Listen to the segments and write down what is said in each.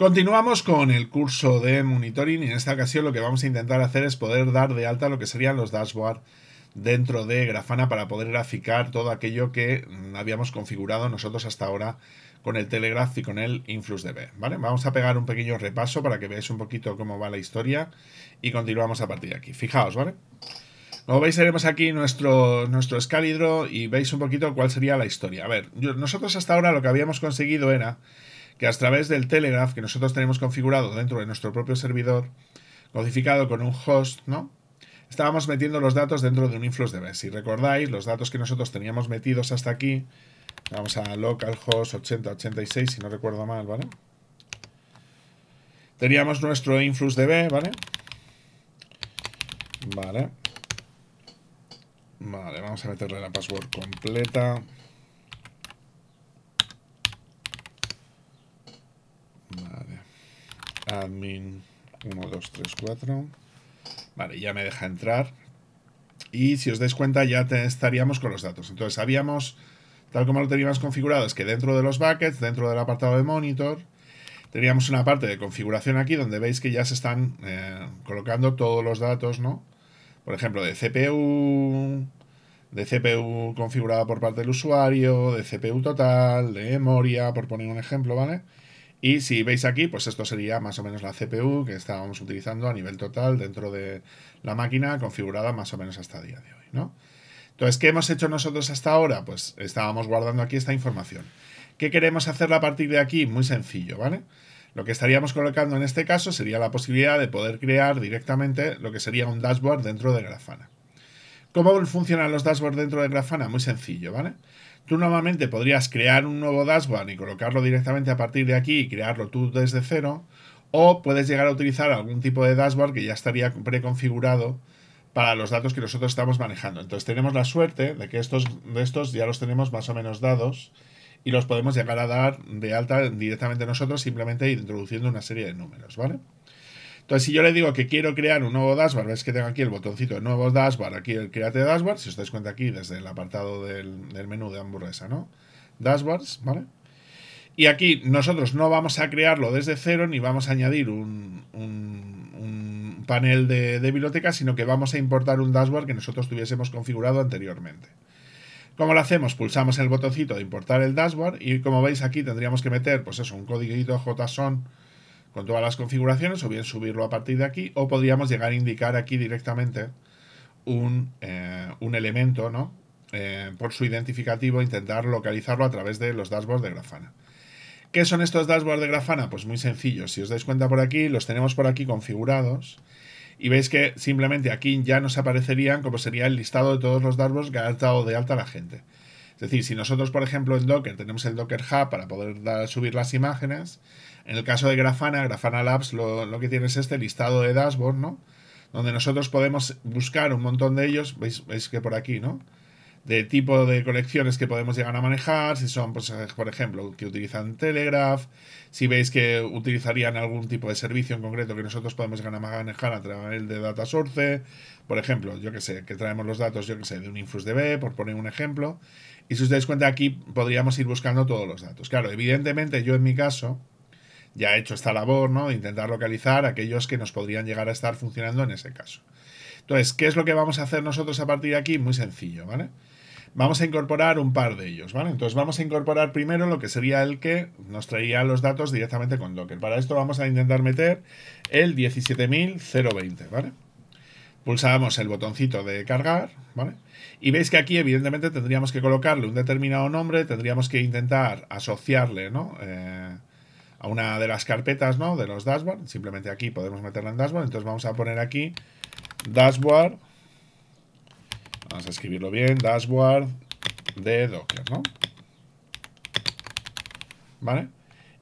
Continuamos con el curso de monitoring y en esta ocasión lo que vamos a intentar hacer es poder dar de alta lo que serían los dashboards dentro de Grafana para poder graficar todo aquello que mm, habíamos configurado nosotros hasta ahora con el Telegraph y con el InfluxDB. ¿vale? Vamos a pegar un pequeño repaso para que veáis un poquito cómo va la historia y continuamos a partir de aquí. Fijaos, ¿vale? Como veis, tenemos aquí nuestro, nuestro escalidro y veis un poquito cuál sería la historia. A ver, nosotros hasta ahora lo que habíamos conseguido era que a través del Telegraph que nosotros tenemos configurado dentro de nuestro propio servidor, codificado con un host, ¿no? Estábamos metiendo los datos dentro de un InfluxDB. Si recordáis, los datos que nosotros teníamos metidos hasta aquí, vamos a localhost 8086, si no recuerdo mal, ¿vale? Teníamos nuestro InfluxDB, ¿vale? Vale. Vale, vamos a meterle la password completa. admin 1, 2, 3, 4. Vale, ya me deja entrar. Y si os dais cuenta, ya estaríamos con los datos. Entonces, habíamos, tal como lo teníamos configurado, es que dentro de los buckets, dentro del apartado de monitor, teníamos una parte de configuración aquí donde veis que ya se están eh, colocando todos los datos, ¿no? Por ejemplo, de CPU, de CPU configurada por parte del usuario, de CPU total, de memoria, por poner un ejemplo, ¿vale? vale y si veis aquí, pues esto sería más o menos la CPU que estábamos utilizando a nivel total dentro de la máquina, configurada más o menos hasta el día de hoy, ¿no? Entonces, ¿qué hemos hecho nosotros hasta ahora? Pues estábamos guardando aquí esta información. ¿Qué queremos hacer a partir de aquí? Muy sencillo, ¿vale? Lo que estaríamos colocando en este caso sería la posibilidad de poder crear directamente lo que sería un dashboard dentro de Grafana. ¿Cómo funcionan los dashboards dentro de Grafana? Muy sencillo, ¿vale? Tú normalmente podrías crear un nuevo dashboard y colocarlo directamente a partir de aquí y crearlo tú desde cero, o puedes llegar a utilizar algún tipo de dashboard que ya estaría preconfigurado para los datos que nosotros estamos manejando. Entonces tenemos la suerte de que estos, de estos ya los tenemos más o menos dados y los podemos llegar a dar de alta directamente nosotros simplemente introduciendo una serie de números, ¿vale? Entonces, si yo le digo que quiero crear un nuevo dashboard, veis que tengo aquí el botoncito de nuevos dashboard, aquí el create dashboard, si os dais cuenta aquí desde el apartado del, menú de hamburguesa, ¿no? Dashboards, ¿vale? Y aquí nosotros no vamos a crearlo desde cero ni vamos a añadir un, panel de, de, biblioteca, sino que vamos a importar un dashboard que nosotros tuviésemos configurado anteriormente. ¿Cómo lo hacemos? Pulsamos el botoncito de importar el dashboard y como veis aquí tendríamos que meter, pues eso, un codiguito JSON con todas las configuraciones o bien subirlo a partir de aquí o podríamos llegar a indicar aquí directamente un, eh, elemento ¿no? Eh, por su identificativo intentar localizarlo a través de los dashboards de Grafana. ¿Qué son estos dashboards de Grafana? Pues muy sencillo, Si os dais cuenta por aquí, los tenemos por aquí configurados y veis que simplemente aquí ya nos aparecerían como sería el listado de todos los dashboards que ha o de alta la gente. Es decir, si nosotros, por ejemplo, en Docker tenemos el Docker Hub para poder subir las imágenes, en el caso de Grafana, Grafana Labs lo, que tiene es este listado de dashboard, ¿no? Donde nosotros podemos buscar un montón de ellos, veis, que por aquí, ¿no? De tipo de colecciones que podemos llegar a manejar, si son, pues, por ejemplo, que utilizan Telegraph, si veis que utilizarían algún tipo de servicio en concreto que nosotros podemos llegar a manejar a través de Data Source, por ejemplo, yo que sé, que traemos los datos, yo que sé, de un InfusDB, por poner un ejemplo, y si os dais cuenta aquí podríamos ir buscando todos los datos. Claro, evidentemente yo en mi caso, ya ha hecho esta labor, ¿no? De intentar localizar aquellos que nos podrían llegar a estar funcionando en ese caso. Entonces, ¿qué es lo que vamos a hacer nosotros a partir de aquí? Muy sencillo, ¿vale? Vamos a incorporar un par de ellos, ¿vale? Entonces vamos a incorporar primero lo que sería el que nos traía los datos directamente con Docker. Para esto vamos a intentar meter el 17020, ¿vale? Pulsamos el botoncito de cargar, ¿vale? Y veis que aquí evidentemente tendríamos que colocarle un determinado nombre, tendríamos que intentar asociarle, ¿no? Eh, a una de las carpetas, ¿no? De los dashboards. Simplemente aquí podemos meterla en dashboard. Entonces vamos a poner aquí dashboard. Vamos a escribirlo bien. Dashboard de Docker, ¿no? ¿Vale?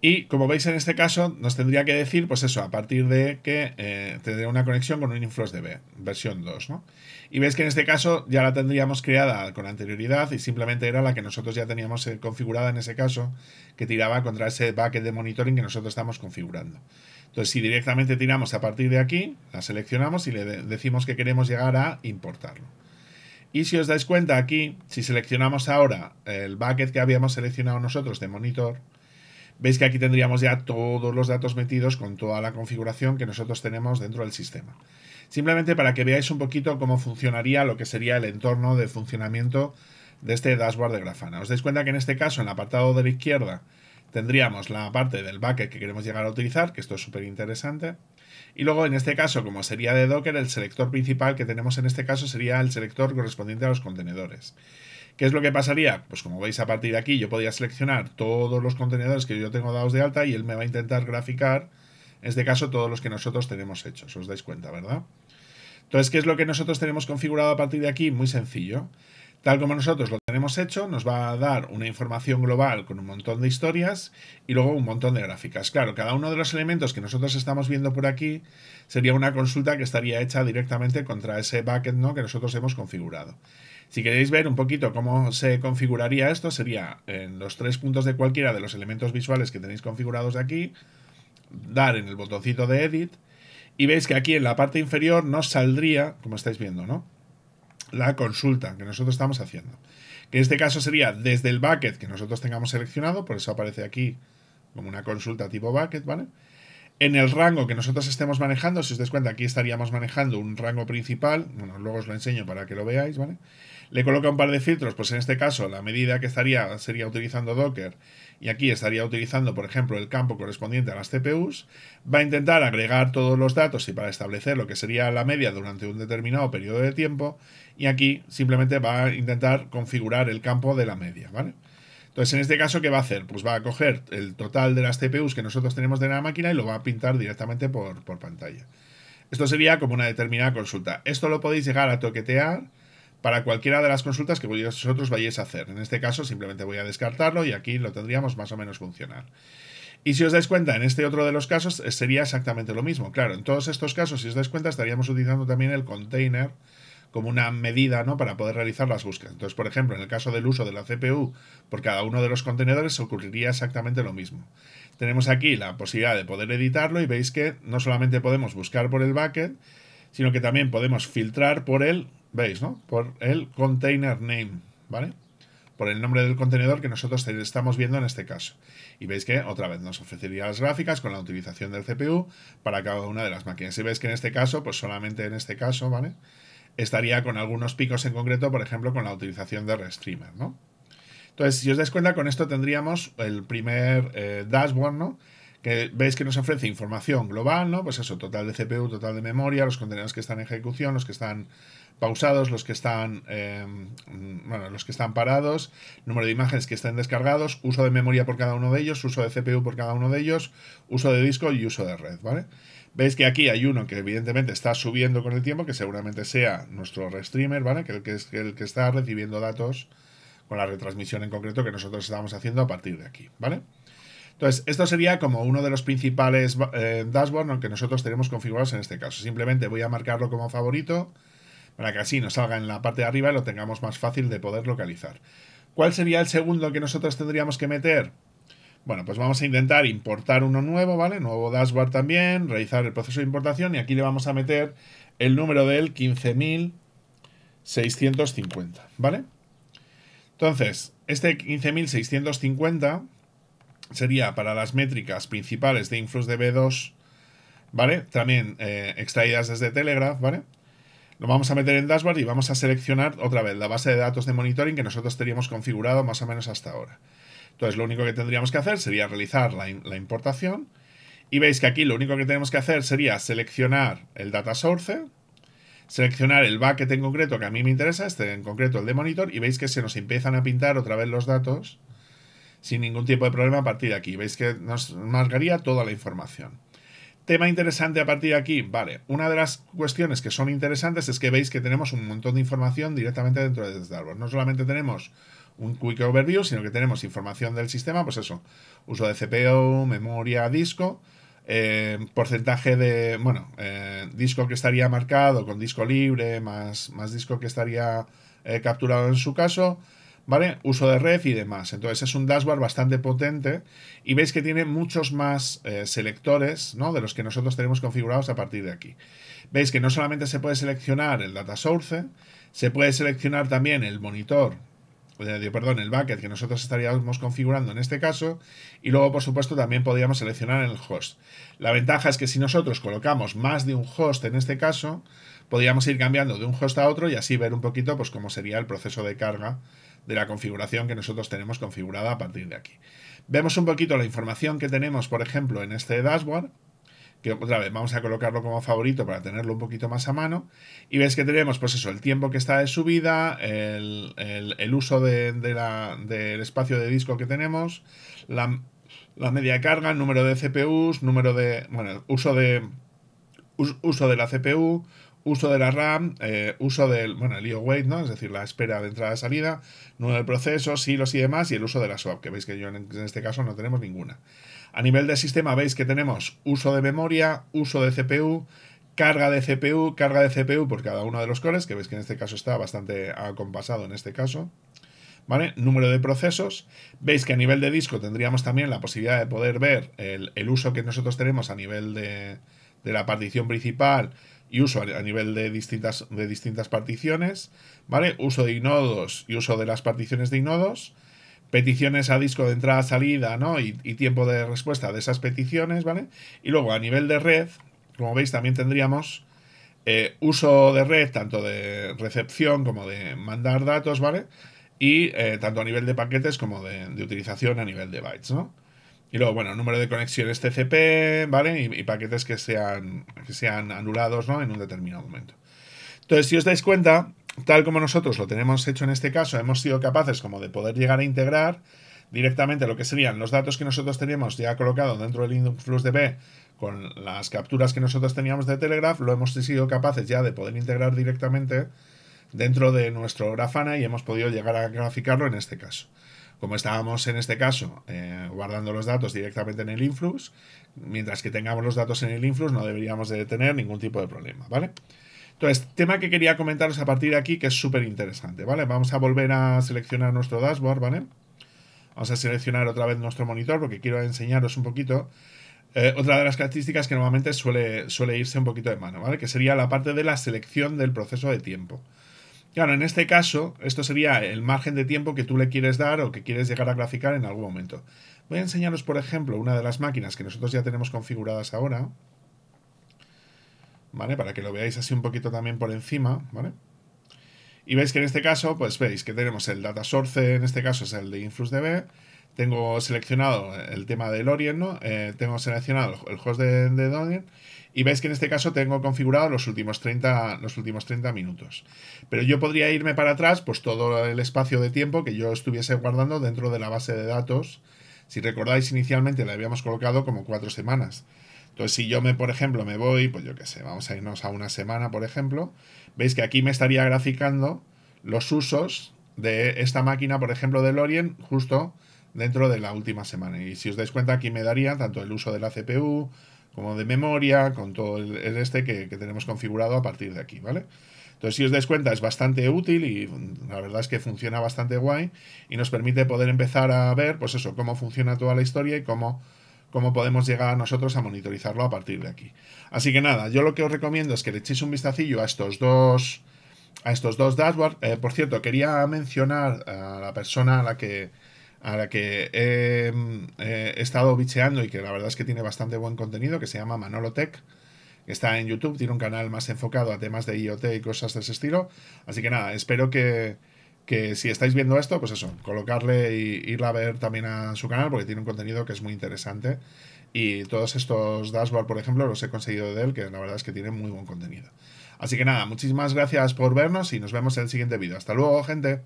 Y como veis en este caso, nos tendría que decir, pues eso, a partir de que eh, tendría una conexión con un InfluxDB, versión 2, ¿no? Y veis que en este caso ya la tendríamos creada con anterioridad y simplemente era la que nosotros ya teníamos eh, configurada en ese caso, que tiraba contra ese bucket de monitoring que nosotros estamos configurando. Entonces, si directamente tiramos a partir de aquí, la seleccionamos y le decimos que queremos llegar a importarlo. Y si os dais cuenta aquí, si seleccionamos ahora el bucket que habíamos seleccionado nosotros de monitor, Veis que aquí tendríamos ya todos los datos metidos con toda la configuración que nosotros tenemos dentro del sistema. Simplemente para que veáis un poquito cómo funcionaría lo que sería el entorno de funcionamiento de este dashboard de Grafana. Os dais cuenta que en este caso, en el apartado de la izquierda, tendríamos la parte del bucket que queremos llegar a utilizar, que esto es súper interesante. Y luego, en este caso, como sería de Docker, el selector principal que tenemos en este caso sería el selector correspondiente a los contenedores. ¿Qué es lo que pasaría? Pues como veis a partir de aquí yo podría seleccionar todos los contenedores que yo tengo dados de alta y él me va a intentar graficar, en este caso todos los que nosotros tenemos hechos, os dais cuenta, ¿verdad? Entonces, ¿qué es lo que nosotros tenemos configurado a partir de aquí? Muy sencillo. Tal como nosotros lo tenemos hecho, nos va a dar una información global con un montón de historias y luego un montón de gráficas. Claro, cada uno de los elementos que nosotros estamos viendo por aquí sería una consulta que estaría hecha directamente contra ese bucket ¿no? que nosotros hemos configurado. Si queréis ver un poquito cómo se configuraría esto, sería en los tres puntos de cualquiera de los elementos visuales que tenéis configurados aquí, dar en el botoncito de Edit y veis que aquí en la parte inferior nos saldría, como estáis viendo, ¿no? la consulta que nosotros estamos haciendo. Que en este caso sería desde el bucket que nosotros tengamos seleccionado, por eso aparece aquí como una consulta tipo bucket, ¿vale? En el rango que nosotros estemos manejando, si os dais cuenta, aquí estaríamos manejando un rango principal, bueno, luego os lo enseño para que lo veáis, ¿vale? Le coloca un par de filtros, pues en este caso la medida que estaría sería utilizando Docker y aquí estaría utilizando, por ejemplo, el campo correspondiente a las CPUs. Va a intentar agregar todos los datos y para establecer lo que sería la media durante un determinado periodo de tiempo y aquí simplemente va a intentar configurar el campo de la media, ¿vale? Entonces, en este caso, ¿qué va a hacer? Pues va a coger el total de las CPUs que nosotros tenemos de la máquina y lo va a pintar directamente por, pantalla. Esto sería como una determinada consulta. Esto lo podéis llegar a toquetear para cualquiera de las consultas que vosotros vayáis a hacer. En este caso, simplemente voy a descartarlo y aquí lo tendríamos más o menos funcionar. Y si os dais cuenta, en este otro de los casos eh, sería exactamente lo mismo. Claro, en todos estos casos, si os dais cuenta, estaríamos utilizando también el container como una medida ¿no? para poder realizar las búsquedas. Entonces, por ejemplo, en el caso del uso de la CPU por cada uno de los contenedores ocurriría exactamente lo mismo. Tenemos aquí la posibilidad de poder editarlo y veis que no solamente podemos buscar por el bucket, sino que también podemos filtrar por el, veis, ¿no? Por el container name, ¿vale? Por el nombre del contenedor que nosotros estamos viendo en este caso. Y veis que otra vez nos ofrecería las gráficas con la utilización del CPU para cada una de las máquinas. Y veis que en este caso, pues solamente en este caso, ¿vale? estaría con algunos picos en concreto, por ejemplo, con la utilización de Restreamer, ¿no? Entonces, si os dais cuenta, con esto tendríamos el primer eh, dashboard, ¿no? Que veis que nos ofrece información global, ¿no? Pues eso, total de CPU, total de memoria, los contenedores que están en ejecución, los que están pausados, los que están, em, bueno, los que están parados, número de imágenes que estén descargados, uso de memoria por cada uno de ellos, uso de CPU por cada uno de ellos, uso de disco y uso de red, ¿vale? Veis que aquí hay uno que evidentemente está subiendo con el tiempo, que seguramente sea nuestro restreamer, ¿vale? Que el que, es, el que está recibiendo datos con la retransmisión en concreto que nosotros estamos haciendo a partir de aquí, ¿vale? Entonces, esto sería como uno de los principales eh, dashboards que nosotros tenemos configurados en este caso. Simplemente voy a marcarlo como favorito para que así nos salga en la parte de arriba y lo tengamos más fácil de poder localizar. ¿Cuál sería el segundo que nosotros tendríamos que meter? Bueno, pues vamos a intentar importar uno nuevo, ¿vale? Nuevo dashboard también, realizar el proceso de importación y aquí le vamos a meter el número del 15.650, ¿vale? Entonces, este 15.650 sería para las métricas principales de InfluxDB2, ¿vale? También eh, extraídas desde Telegraph, ¿vale? Lo vamos a meter en dashboard y vamos a seleccionar otra vez la base de datos de monitoring que nosotros teníamos configurado más o menos hasta ahora. Entonces lo único que tendríamos que hacer sería realizar la, importación. Y veis que aquí lo único que tenemos que hacer sería seleccionar el data source, seleccionar el bucket en concreto que a mí me interesa, este en concreto el de monitor, y veis que se nos empiezan a pintar otra vez los datos sin ningún tipo de problema a partir de aquí. Veis que nos marcaría toda la información. Tema interesante a partir de aquí, vale. Una de las cuestiones que son interesantes es que veis que tenemos un montón de información directamente dentro de este No solamente tenemos un quick overview, sino que tenemos información del sistema, pues eso, uso de CPU, memoria, disco, eh, porcentaje de, bueno, eh, disco que estaría marcado con disco libre, más, más disco que estaría eh, capturado en su caso, ¿vale? Uso de red y demás. Entonces es un dashboard bastante potente y veis que tiene muchos más eh, selectores, ¿no? De los que nosotros tenemos configurados a partir de aquí. Veis que no solamente se puede seleccionar el data source, se puede seleccionar también el monitor, eh, perdón, el bucket que nosotros estaríamos configurando en este caso y luego, por supuesto, también podríamos seleccionar el host. La ventaja es que si nosotros colocamos más de un host en este caso, podríamos ir cambiando de un host a otro y así ver un poquito pues cómo sería el proceso de carga de la configuración que nosotros tenemos configurada a partir de aquí. Vemos un poquito la información que tenemos, por ejemplo, en este dashboard, que otra vez vamos a colocarlo como favorito para tenerlo un poquito más a mano. Y ves que tenemos, pues eso, el tiempo que está de subida, el, uso de, del espacio de disco que tenemos, la, media carga, número de CPUs, número de. Bueno, uso de. uso de la CPU, uso de la RAM, eh, uso del, bueno, el IO e wait, ¿no? Es decir, la espera de entrada-salida, número de procesos, hilos y demás, y el uso de la swap, que veis que yo en, este caso no tenemos ninguna. A nivel de sistema veis que tenemos uso de memoria, uso de CPU, carga de CPU, carga de CPU por cada uno de los cores, que veis que en este caso está bastante acompasado en este caso. ¿Vale? Número de procesos. Veis que a nivel de disco tendríamos también la posibilidad de poder ver el, uso que nosotros tenemos a nivel de, de la partición principal, y uso a nivel de distintas, de distintas particiones, ¿vale? Uso de inodos y uso de las particiones de inodos, peticiones a disco de entrada, salida, ¿no? Y, tiempo de respuesta de esas peticiones, ¿vale? Y luego a nivel de red, como veis, también tendríamos eh, uso de red, tanto de recepción como de mandar datos, ¿vale? Y eh, tanto a nivel de paquetes como de, de utilización a nivel de bytes, ¿no? Y luego, bueno, número de conexiones TCP, ¿vale? Y, paquetes que sean, que sean anulados, En un determinado momento. Entonces, si os dais cuenta, tal como nosotros lo tenemos hecho en este caso, hemos sido capaces como de poder llegar a integrar directamente lo que serían los datos que nosotros teníamos ya colocados dentro del InfluxDB con las capturas que nosotros teníamos de Telegraph, lo hemos sido capaces ya de poder integrar directamente dentro de nuestro Grafana y hemos podido llegar a graficarlo en este caso como estábamos en este caso eh, guardando los datos directamente en el influx, mientras que tengamos los datos en el influx no deberíamos de tener ningún tipo de problema, ¿vale? Entonces, tema que quería comentaros a partir de aquí que es súper interesante, ¿vale? Vamos a volver a seleccionar nuestro dashboard, ¿vale? Vamos a seleccionar otra vez nuestro monitor porque quiero enseñaros un poquito eh, otra de las características que normalmente suele, suele irse un poquito de mano, ¿vale? Que sería la parte de la selección del proceso de tiempo. Claro, en este caso, esto sería el margen de tiempo que tú le quieres dar o que quieres llegar a graficar en algún momento. Voy a enseñaros, por ejemplo, una de las máquinas que nosotros ya tenemos configuradas ahora. ¿Vale? Para que lo veáis así un poquito también por encima, ¿vale? Y veis que en este caso, pues veis que tenemos el data source, en este caso es el de InfluxDB, tengo seleccionado el tema del Orient, ¿no? Eh, tengo seleccionado el host de, de y veis que en este caso tengo configurado los últimos, 30, los últimos minutos. Pero yo podría irme para atrás, pues todo el espacio de tiempo que yo estuviese guardando dentro de la base de datos. Si recordáis, inicialmente la habíamos colocado como cuatro semanas. Entonces, si yo me, por ejemplo, me voy, pues yo qué sé, vamos a irnos a una semana, por ejemplo, veis que aquí me estaría graficando los usos de esta máquina, por ejemplo, de Lorien, justo dentro de la última semana. Y si os dais cuenta, aquí me daría tanto el uso de la CPU como de memoria, con todo el, este que, tenemos configurado a partir de aquí, ¿vale? Entonces, si os dais cuenta, es bastante útil y mm, la verdad es que funciona bastante guay y nos permite poder empezar a ver, pues eso, cómo funciona toda la historia y cómo, cómo podemos llegar a nosotros a monitorizarlo a partir de aquí. Así que nada, yo lo que os recomiendo es que le echéis un vistacillo a estos dos a estos dos dashboards. Eh, por cierto, quería mencionar a la persona a la que a la que em, he, estado bicheando y que la verdad es que tiene bastante buen contenido, que se llama Manolotech, que está en YouTube, tiene un canal más enfocado a temas de IoT y cosas de ese estilo. Así que nada, espero que, si estáis viendo esto, pues eso, colocarle e irla a ver también a su canal, porque tiene un contenido que es muy interesante. Y todos estos dashboards, por ejemplo, los he conseguido de él, que la verdad es que tiene muy buen contenido. Así que nada, muchísimas gracias por vernos y nos vemos en el siguiente vídeo. Hasta luego, gente.